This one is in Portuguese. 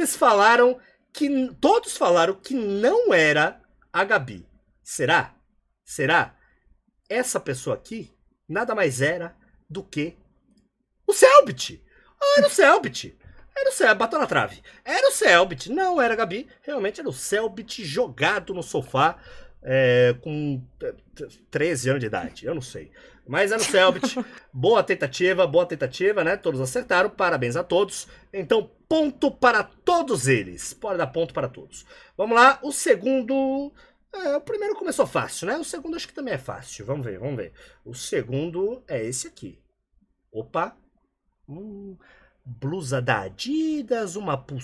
Eles falaram que. Todos falaram que não era a Gabi. Será? Será? Essa pessoa aqui nada mais era do que o Selbit. Ah, era o Selbit. Era o Selbit, bateu na trave. Era o Selbit, não era a Gabi. Realmente era o Selbit jogado no sofá é, com 13 é, anos de idade, eu não sei. Mas era o Selbit. boa tentativa, boa tentativa, né? Todos acertaram, parabéns a todos. Então, ponto para todos eles. Pode dar ponto para todos. Vamos lá, o segundo. É, o primeiro começou fácil, né? O segundo acho que também é fácil. Vamos ver, vamos ver. O segundo é esse aqui. Opa! Hum, blusa da Adidas, uma,